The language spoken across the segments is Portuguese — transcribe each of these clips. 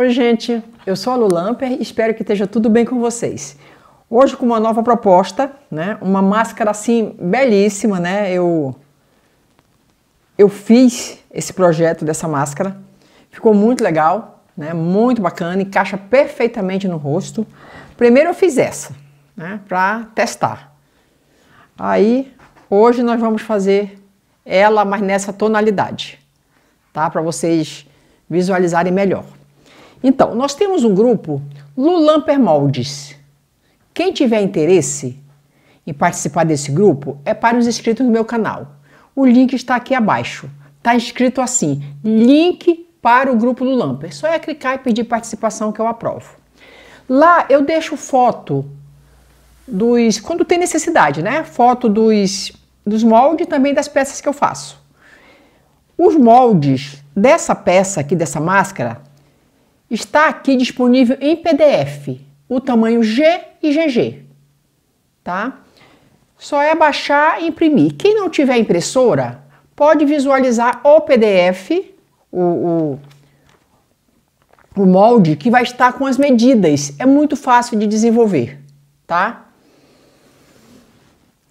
Oi, gente. Eu sou a Lu e espero que esteja tudo bem com vocês. Hoje com uma nova proposta, né? Uma máscara assim belíssima, né? Eu eu fiz esse projeto dessa máscara. Ficou muito legal, né? Muito bacana, encaixa perfeitamente no rosto. Primeiro eu fiz essa, né, para testar. Aí hoje nós vamos fazer ela, mas nessa tonalidade, tá? Para vocês visualizarem melhor. Então, nós temos um grupo Moldes. Quem tiver interesse em participar desse grupo é para os inscritos do meu canal. O link está aqui abaixo. Está escrito assim: link para o grupo Lulamper. É só é clicar e pedir participação que eu aprovo. Lá eu deixo foto dos. quando tem necessidade, né? Foto dos, dos moldes e também das peças que eu faço. Os moldes dessa peça aqui, dessa máscara, está aqui disponível em PDF, o tamanho G e GG, tá? Só é baixar e imprimir. Quem não tiver impressora, pode visualizar o PDF, o, o, o molde, que vai estar com as medidas. É muito fácil de desenvolver, tá?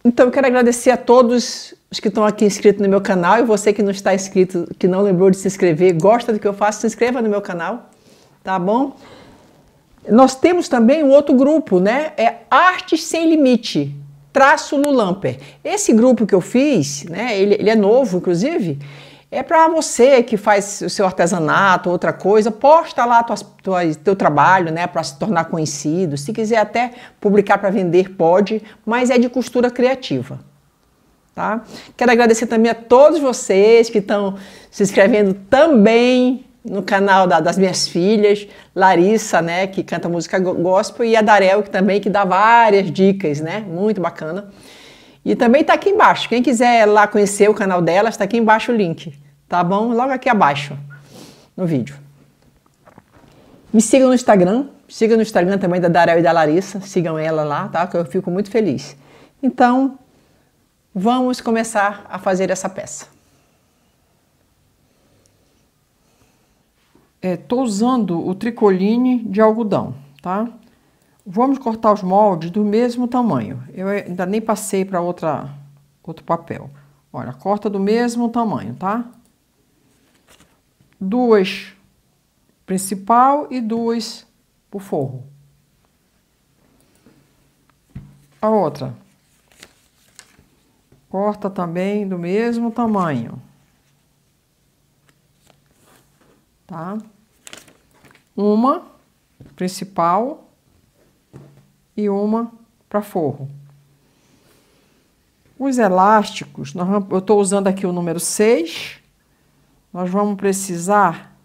Então, eu quero agradecer a todos os que estão aqui inscritos no meu canal e você que não está inscrito, que não lembrou de se inscrever, gosta do que eu faço, se inscreva no meu canal tá bom? Nós temos também um outro grupo, né? É Artes Sem Limite, traço Lamper. Esse grupo que eu fiz, né? Ele, ele é novo, inclusive. É para você que faz o seu artesanato, outra coisa, posta lá tuas, tuas, teu trabalho, né, para se tornar conhecido. Se quiser até publicar para vender, pode, mas é de costura criativa, tá? Quero agradecer também a todos vocês que estão se inscrevendo também no canal da, das minhas filhas, Larissa, né, que canta música gospel, e a Darel, que também que dá várias dicas, né? Muito bacana. E também está aqui embaixo. Quem quiser lá conhecer o canal delas, está aqui embaixo o link, tá bom? Logo aqui abaixo no vídeo. Me sigam no Instagram, sigam no Instagram também da Darel e da Larissa, sigam ela lá, tá? Que eu fico muito feliz. Então, vamos começar a fazer essa peça. Estou é, usando o tricoline de algodão, tá? Vamos cortar os moldes do mesmo tamanho. Eu é, ainda nem passei para outra outro papel. Olha, corta do mesmo tamanho, tá? Duas principal e duas o forro. A outra. Corta também do mesmo tamanho. tá? Uma principal e uma para forro. Os elásticos, nós, eu estou usando aqui o número 6, nós vamos precisar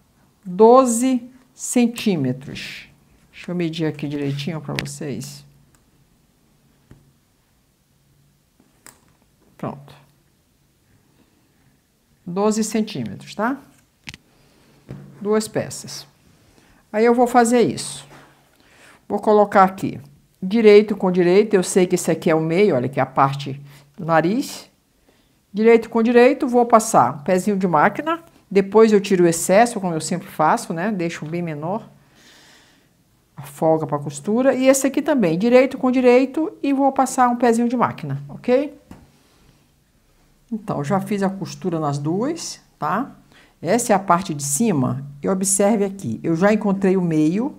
12 centímetros. Deixa eu medir aqui direitinho para vocês. Pronto. 12 centímetros, tá? duas peças. Aí eu vou fazer isso. Vou colocar aqui direito com direito, eu sei que esse aqui é o meio, olha aqui a parte do nariz. Direito com direito, vou passar um pezinho de máquina, depois eu tiro o excesso, como eu sempre faço, né? Deixo bem menor. A folga para costura. E esse aqui também, direito com direito, e vou passar um pezinho de máquina, ok? Então, já fiz a costura nas duas, tá? Essa é a parte de cima. E observe aqui, eu já encontrei o meio,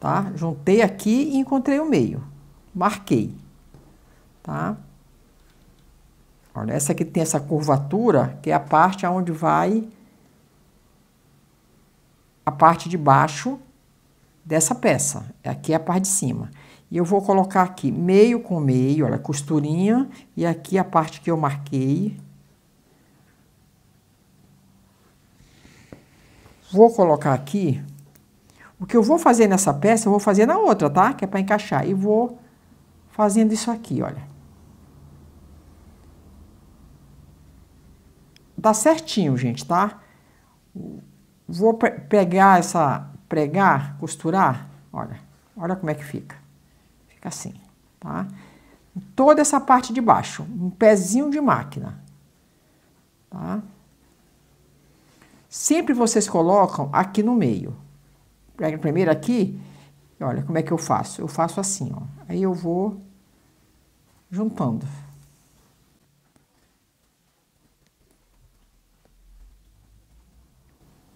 tá? Juntei aqui e encontrei o meio. Marquei, tá? Olha, essa aqui tem essa curvatura, que é a parte aonde vai a parte de baixo dessa peça. Aqui é a parte de cima. E eu vou colocar aqui meio com meio, olha, costurinha, e aqui a parte que eu marquei, vou colocar aqui. O que eu vou fazer nessa peça, eu vou fazer na outra, tá? Que é para encaixar. E vou fazendo isso aqui, olha. Tá certinho, gente, tá? Vou pegar essa... Pregar, costurar, olha. Olha como é que fica. Fica assim, tá? Toda essa parte de baixo, um pezinho de máquina, tá? Tá? Sempre vocês colocam aqui no meio. Pega primeiro aqui, olha como é que eu faço. Eu faço assim, ó. Aí eu vou juntando.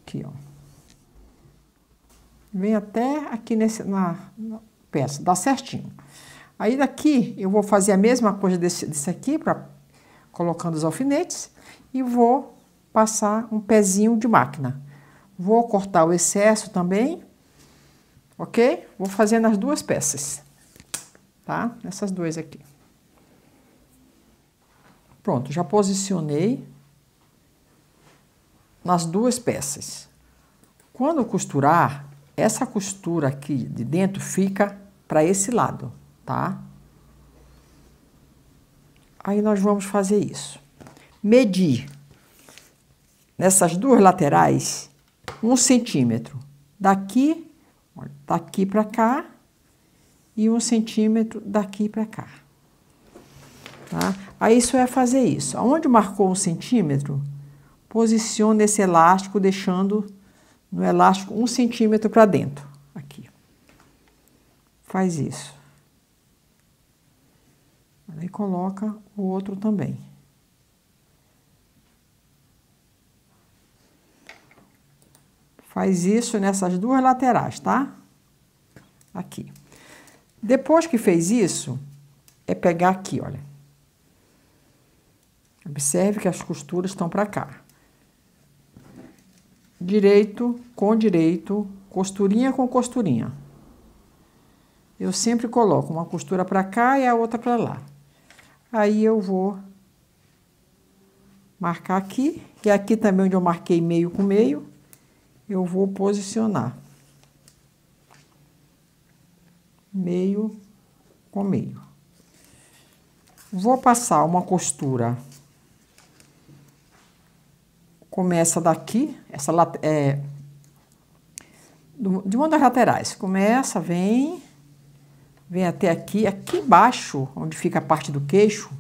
Aqui, ó. Vem até aqui nesse, na, na peça, dá certinho. Aí daqui eu vou fazer a mesma coisa desse, desse aqui, pra, colocando os alfinetes, e vou passar um pezinho de máquina. Vou cortar o excesso também, ok? Vou fazer nas duas peças, tá? Nessas duas aqui. Pronto, já posicionei nas duas peças. Quando costurar, essa costura aqui de dentro fica para esse lado, tá? Aí nós vamos fazer isso. Medir nessas duas laterais, um centímetro. Daqui, daqui para cá e um centímetro daqui para cá. Tá? Aí isso é fazer isso. Onde marcou um centímetro, posiciona esse elástico deixando no elástico um centímetro para dentro. Aqui. Faz isso. Aí coloca o outro também. Faz isso nessas duas laterais, tá? Aqui. Depois que fez isso, é pegar aqui, olha. Observe que as costuras estão para cá. Direito com direito, costurinha com costurinha. Eu sempre coloco uma costura para cá e a outra para lá. Aí eu vou marcar aqui, e é aqui também onde eu marquei meio com meio, eu vou posicionar meio com meio. Vou passar uma costura. Começa daqui, essa é de uma das laterais. Começa, vem, vem até aqui, aqui embaixo, onde fica a parte do queixo.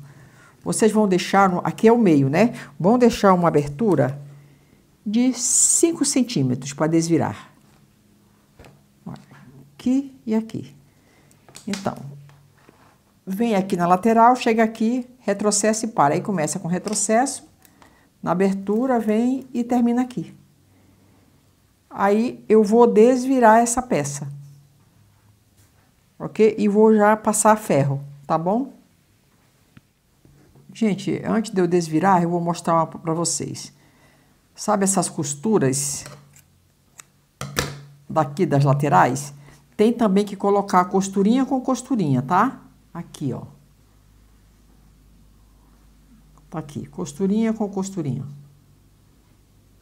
Vocês vão deixar, aqui é o meio, né? Vão deixar uma abertura de 5 centímetros para desvirar. Aqui e aqui. Então, vem aqui na lateral, chega aqui, retrocesso e para. Aí começa com retrocesso, na abertura vem e termina aqui. Aí eu vou desvirar essa peça, ok? E vou já passar ferro, tá bom? Gente, antes de eu desvirar, eu vou mostrar para vocês. Sabe essas costuras daqui das laterais? Tem também que colocar costurinha com costurinha, tá? Aqui, ó. Tá aqui, costurinha com costurinha.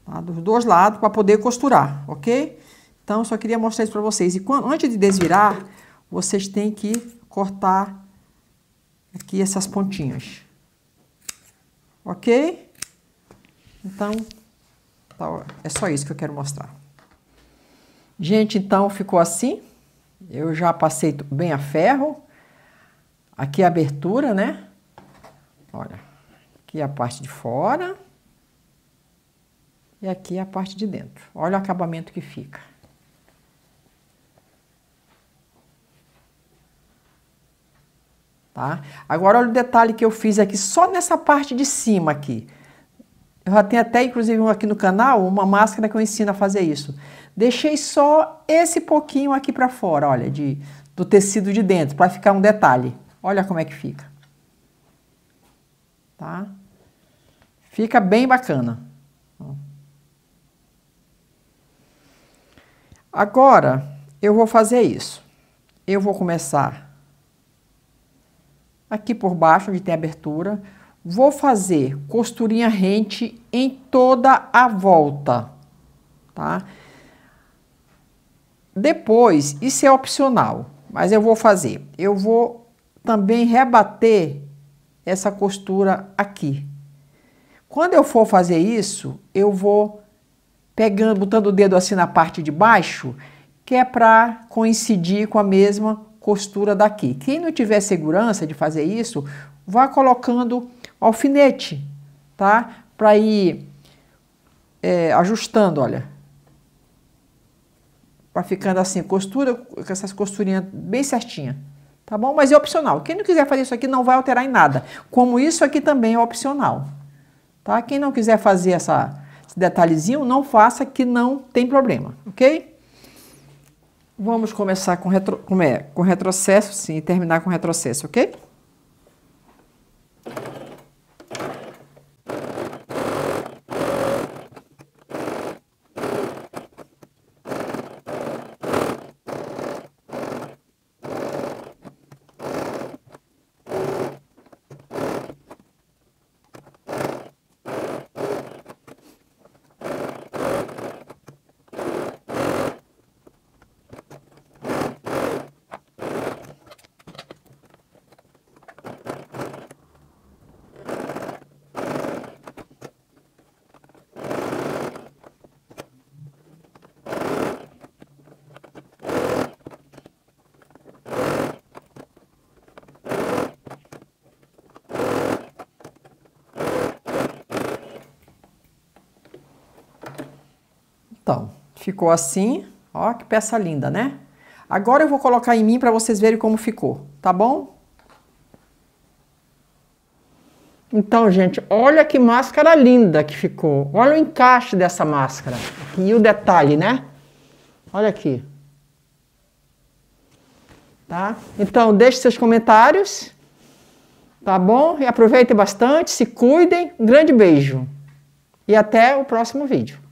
Tá? Dos dois lados para poder costurar, ok? Então, só queria mostrar isso para vocês. E quando, antes de desvirar, vocês têm que cortar aqui essas pontinhas. Ok? Então, é só isso que eu quero mostrar. Gente, então ficou assim. Eu já passei bem a ferro. Aqui a abertura, né? Olha, aqui a parte de fora. E aqui a parte de dentro. Olha o acabamento que fica. Tá? Agora, olha o detalhe que eu fiz aqui, só nessa parte de cima aqui. Eu já tenho até, inclusive, aqui no canal, uma máscara que eu ensino a fazer isso. Deixei só esse pouquinho aqui para fora, olha, de, do tecido de dentro, para ficar um detalhe. Olha como é que fica. Tá? Fica bem bacana. Agora, eu vou fazer isso. Eu vou começar aqui por baixo, onde tem abertura. Vou fazer costurinha rente em toda a volta, tá? Depois, isso é opcional, mas eu vou fazer. Eu vou também rebater essa costura aqui. Quando eu for fazer isso, eu vou pegando, botando o dedo assim na parte de baixo, que é para coincidir com a mesma costura daqui. Quem não tiver segurança de fazer isso, vá colocando alfinete, tá? Para ir é, ajustando, olha. Para ficando assim, costura, com essas costurinhas bem certinha, tá bom? Mas é opcional. Quem não quiser fazer isso aqui não vai alterar em nada. Como isso aqui também é opcional, tá? Quem não quiser fazer essa, esse detalhezinho, não faça que não tem problema, ok? Vamos começar com, retro, com, é, com retrocesso, sim, e terminar com retrocesso, ok? Ficou assim. Ó, que peça linda, né? Agora eu vou colocar em mim para vocês verem como ficou, tá bom? Então, gente, olha que máscara linda que ficou. Olha o encaixe dessa máscara. E o detalhe, né? Olha aqui. Tá? Então, deixe seus comentários. Tá bom? E aproveitem bastante, se cuidem. Um grande beijo. E até o próximo vídeo.